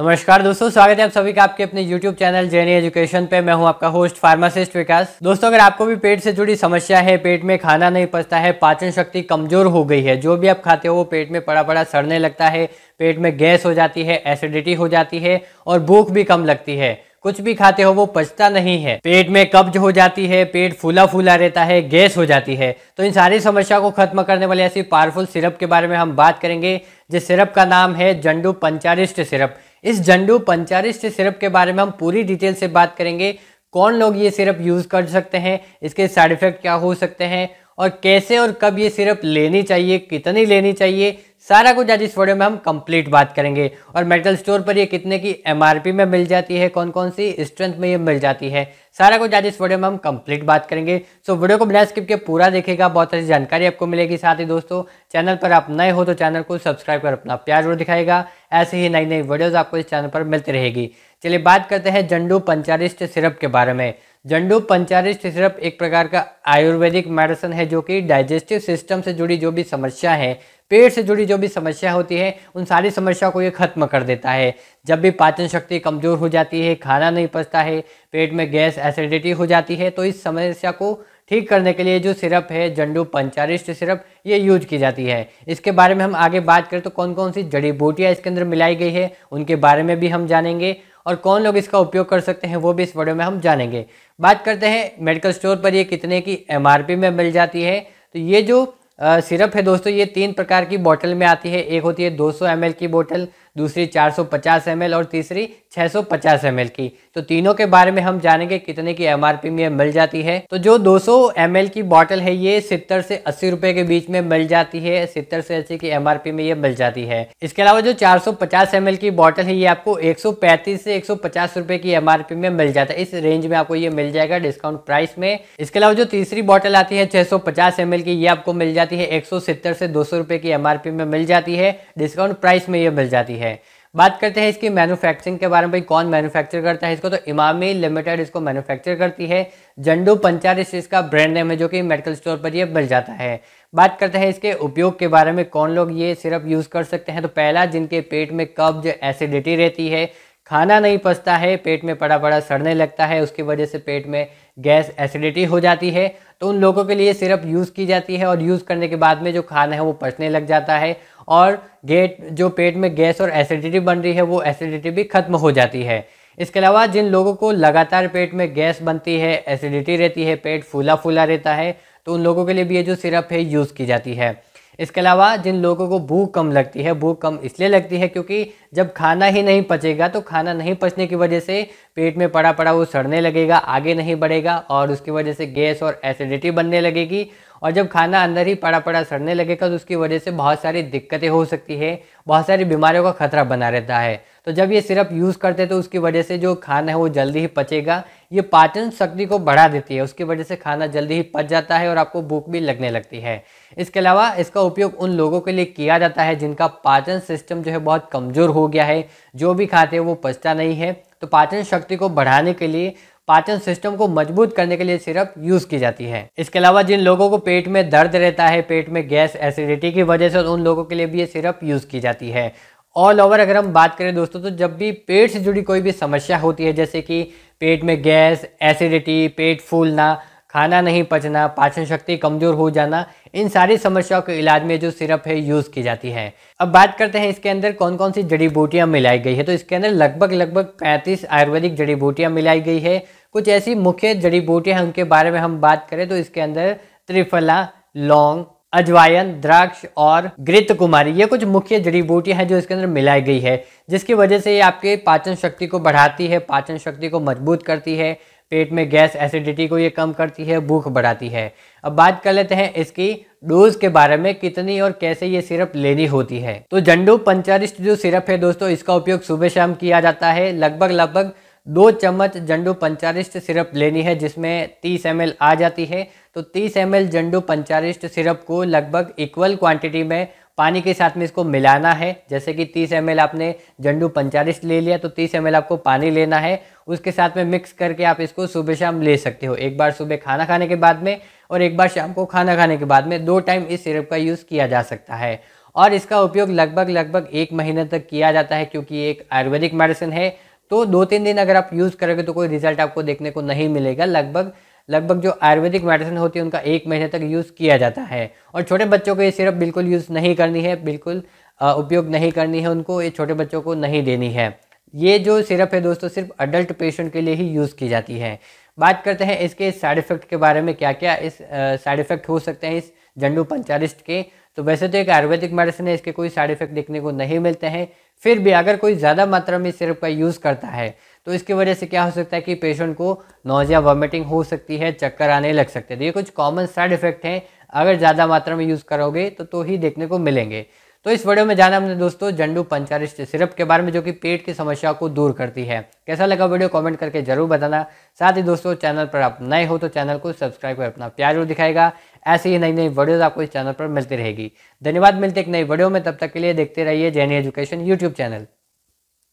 नमस्कार दोस्तों स्वागत है आप सभी का आपके अपने YouTube चैनल जैनी एजुकेशन पे मैं हूं आपका होस्ट फार्मासिस्ट विकास दोस्तों अगर आपको भी पेट से जुड़ी समस्या है पेट में खाना नहीं पचता है पाचन शक्ति कमजोर हो गई है जो भी आप खाते हो वो पेट में पड़ा पड़ा सड़ने लगता है पेट में गैस हो जाती है एसिडिटी हो जाती है और भूख भी कम लगती है कुछ भी खाते हो वो पचता नहीं है पेट में कब्ज हो जाती है पेट फूला फूला रहता है गैस हो जाती है तो इन सारी समस्या को खत्म करने वाले ऐसी पावरफुल सिरप के बारे में हम बात करेंगे जिस सिरप का नाम है जंडू पंचारिस्ट सिरप इस जंडू पंचारिष्ट सिरप के बारे में हम पूरी डिटेल से बात करेंगे कौन लोग ये सिरप यूज़ कर सकते हैं इसके साइड इफेक्ट क्या हो सकते हैं और कैसे और कब ये सिरप लेनी चाहिए कितनी लेनी चाहिए सारा कुछ आज इस वीडियो में हम कंप्लीट बात करेंगे और मेडिकल स्टोर पर ये कितने की एमआरपी में मिल जाती है कौन कौन सी स्ट्रेंथ में ये मिल जाती है सारा कुछ आज इस वीडियो में हम कंप्लीट बात करेंगे सो वीडियो को बिना स्किप के पूरा देखेगा बहुत अच्छी जानकारी आपको मिलेगी साथ ही दोस्तों चैनल पर आप नए हो तो चैनल को सब्सक्राइब कर अपना प्यार जरूर दिखाएगा ऐसे ही नई नई वीडियोज़ आपको इस चैनल पर मिलती रहेगी चलिए बात करते हैं जंडू पंचारिस्ट सिरप के बारे में जंडू पंचारिष्ट सिरप एक प्रकार का आयुर्वेदिक मेडिसन है जो कि डाइजेस्टिव सिस्टम से जुड़ी जो भी समस्या है पेट से जुड़ी जो भी समस्या होती है उन सारी समस्याओं को ये खत्म कर देता है जब भी पाचन शक्ति कमज़ोर हो जाती है खाना नहीं पचता है पेट में गैस एसिडिटी हो जाती है तो इस समस्या को ठीक करने के लिए जो सिरप है जंडू पंचारिष्ट सिरप ये यूज की जाती है इसके बारे में हम आगे बात करें तो कौन कौन सी जड़ी बूटियाँ इसके अंदर मिलाई गई है उनके बारे में भी हम जानेंगे और कौन लोग इसका उपयोग कर सकते हैं वो भी इस वीडियो में हम जानेंगे बात करते हैं मेडिकल स्टोर पर ये कितने की एम में मिल जाती है तो ये जो सिरप है दोस्तों ये तीन प्रकार की बोतल में आती है एक होती है 200 सौ की बोतल दूसरी 450 सौ और तीसरी 650 एल की तो तीनों के बारे में हम जानेंगे कितने की पी में मिल जाती है तो जो 200 एल की बॉटल है ये सितर से अस्सी रुपए के बीच में मिल जाती है सितर से अस्सी की पी में ये मिल जाती है इसके अलावा जो 450 एल की बॉटल है ये आपको 135 से 150 रुपए की पी में मिल जाता है इस रेंज में आपको ये मिल जाएगा डिस्काउंट प्राइस में इसके अलावा जो तीसरी बॉटल आती है एम एल की ये आपको मिल जाती है 170 से सौ रुपए की पी में मिल जाती है डिस्काउंट प्राइस में ये मिल जाती है बात करते हैं इसकी मैन्युफैक्चरिंग के बारे में भाई कौन मैन्युफैक्चर करता है इसको तो इमामी लिमिटेड इसको मैन्युफैक्चर करती है जंडू पंचारिस इसका ब्रांड नेम है जो कि मेडिकल स्टोर पर ये मिल जाता है बात करते हैं इसके उपयोग के बारे में कौन लोग ये सिरप यूज़ कर सकते हैं तो पहला जिनके पेट में कब्ज एसिडिटी रहती है खाना नहीं पचता है पेट में पड़ा पड़ा सड़ने लगता है उसकी वजह से पेट में गैस एसिडिटी हो जाती है तो उन लोगों के लिए सिरप यूज़ की जाती है और यूज़ करने के बाद में जो खाना है वो पचने लग जाता है और गेट जो पेट में गैस और एसिडिटी बन रही है वो एसिडिटी भी खत्म हो जाती है इसके अलावा जिन लोगों को लगातार पेट में गैस बनती है एसिडिटी रहती है पेट फूला फूला रहता है तो उन लोगों के लिए भी ये जो सिरप है यूज़ की जाती है इसके अलावा जिन लोगों को भूख कम लगती है भूख कम इसलिए लगती है क्योंकि जब खाना ही नहीं पचेगा तो खाना नहीं पचने की वजह से पेट में पड़ा पड़ा वो सड़ने लगेगा आगे नहीं बढ़ेगा और उसकी वजह से गैस और एसिडिटी बनने लगेगी और जब खाना अंदर ही पड़ा पड़ा सड़ने लगेगा तो उसकी वजह से बहुत सारी दिक्कतें हो सकती है बहुत सारी बीमारियों का खतरा बना रहता है तो जब ये सिरप यूज़ करते तो उसकी वजह से जो खाना है वो जल्दी ही पचेगा ये पाचन शक्ति को बढ़ा देती है उसकी वजह से खाना जल्दी ही पच जाता है और आपको भूख भी लगने लगती है इसके अलावा इसका उपयोग उन लोगों के लिए किया जाता है जिनका पाचन सिस्टम जो है बहुत कमज़ोर हो गया है जो भी खाते हैं वो पचता नहीं है तो पाचन शक्ति को बढ़ाने के लिए पाचन सिस्टम को मजबूत करने के लिए सिरप यूज़ की जाती है इसके अलावा जिन लोगों को पेट में दर्द रहता है पेट में गैस एसिडिटी की वजह से उन लोगों के लिए भी ये सिरप यूज़ की जाती है ऑल ओवर अगर हम बात करें दोस्तों तो जब भी पेट से जुड़ी कोई भी समस्या होती है जैसे कि पेट में गैस एसिडिटी पेट फूलना खाना नहीं पचना पाचन शक्ति कमज़ोर हो जाना इन सारी समस्याओं के इलाज में जो सिरप है यूज़ की जाती है अब बात करते हैं इसके अंदर कौन कौन सी जड़ी बूटियाँ मिलाई गई है तो इसके अंदर लगभग लगभग 35 आयुर्वेदिक जड़ी बूटियाँ मिलाई गई है कुछ ऐसी मुख्य जड़ी बूटियाँ हैं उनके बारे में हम बात करें तो इसके अंदर त्रिफला लौंग अजवायन द्राक्ष और ग्रित कुमारी ये कुछ मुख्य जड़ी बूटियां हैं जो इसके अंदर मिलाई गई है जिसकी वजह से ये आपके पाचन शक्ति को बढ़ाती है पाचन शक्ति को मजबूत करती है पेट में गैस एसिडिटी को ये कम करती है भूख बढ़ाती है अब बात कर लेते हैं इसकी डोज के बारे में कितनी और कैसे ये सिरप लेनी होती है तो जंडू पंचारिष्ट जो सिरप है दोस्तों इसका उपयोग सुबह शाम किया जाता है लगभग लगभग दो चम्मच जंडू पंचारिष्ट सिरप लेनी है जिसमें 30 एम आ जाती है तो 30 M L Zandu Pancharishta syrup को लगभग इक्वल क्वांटिटी में पानी के साथ में इसको मिलाना है जैसे कि 30 एम आपने जंडू पंचारिस्ट ले लिया तो 30 एम आपको पानी लेना है उसके साथ में मिक्स करके आप इसको सुबह शाम ले सकते हो एक बार सुबह खाना खाने के बाद में और एक बार शाम को खाना खाने के बाद में दो टाइम इस सिरप का यूज़ किया जा सकता है और इसका उपयोग लगभग लगभग एक महीने तक किया जाता है क्योंकि एक आयुर्वेदिक मेडिसिन है तो दो तीन दिन अगर आप यूज़ करोगे तो कोई रिजल्ट आपको देखने को नहीं मिलेगा लगभग लगभग जो आयुर्वेदिक मेडिसिन होती है उनका एक महीने तक यूज़ किया जाता है और छोटे बच्चों को ये सिरप बिल्कुल यूज़ नहीं करनी है बिल्कुल उपयोग नहीं करनी है उनको ये छोटे बच्चों को नहीं देनी है ये जो सिरप है दोस्तों सिर्फ अडल्ट पेशेंट के लिए ही यूज़ की जाती है बात करते हैं इसके साइड इफ़ेक्ट के बारे में क्या क्या इस साइड इफ़ेक्ट हो सकते हैं इस जंडू पंचारिस्ट के तो वैसे तो एक आयुर्वेदिक मेडिसिन है इसके कोई साइड इफेक्ट देखने को नहीं मिलते हैं फिर भी अगर कोई ज़्यादा मात्रा में सिरप का यूज़ करता है तो इसकी वजह से क्या हो सकता है कि पेशेंट को नोजिया वॉमिटिंग हो सकती है चक्कर आने लग सकते हैं तो ये कुछ कॉमन साइड इफेक्ट हैं अगर ज़्यादा मात्रा में यूज़ करोगे तो तो ही देखने को मिलेंगे तो इस वीडियो में जाना हमने दोस्तों जंडू पंचारिष्ट सिरप के बारे में जो कि पेट की समस्या को दूर करती है कैसा लगा वीडियो कमेंट करके जरूर बताना साथ ही दोस्तों चैनल पर आप नए हो तो चैनल को सब्सक्राइब कर अपना प्यार जरूर दिखाएगा ऐसी ही नई नई वीडियोज आपको इस चैनल पर मिलती रहेगी धन्यवाद मिलते एक नई वीडियो में तब तक के लिए देखते रहिए जैनी एजुकेशन यूट्यूब चैनल